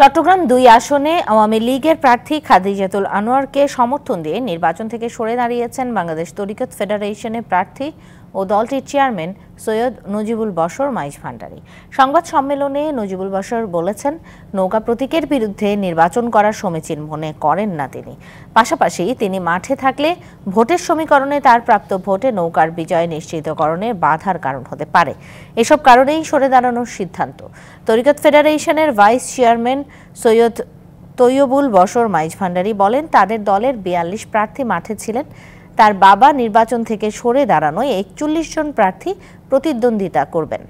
চট্টগ্রাম দুই আসনে আওয়ামী লীগের প্রার্থী খাদিজাতুল আনোয়ারকে সমর্থন দিয়ে নির্বাচন থেকে সরে দাঁড়িয়েছেন বাংলাদেশ তরিকত ফেডারেশনের প্রার্থী ও দলটির চেয়ারম্যান সৈয়দ নজিবুল বসর মাইজ ভান্ডারী সংবাদ সম্মেলনে নজিবুল বসর বলেছেন নৌকা প্রতীকের বিরুদ্ধে নির্বাচন করার সমীচীন মনে করেন না তিনি পাশাপাশি তিনি মাঠে থাকলে ভোটের সমীকরণে তার প্রাপ্ত ভোটে নৌকার বিজয় নিশ্চিতকরণে বাধার কারণ হতে পারে এসব কারণেই সরে দাঁড়ানোর সিদ্ধান্ত তরিকত ফেডারেশনের ভাইস চেয়ারম্যান সৈয়দ তৈয়বুল বসর মাইজ ভান্ডারী বলেন তাদের দলের বিয়াল্লিশ প্রার্থী মাঠে ছিলেন তার বাবা নির্বাচন থেকে সরে দাঁড়ানোয় একচল্লিশ জন প্রার্থী প্রতিদ্বন্দ্বিতা করবেন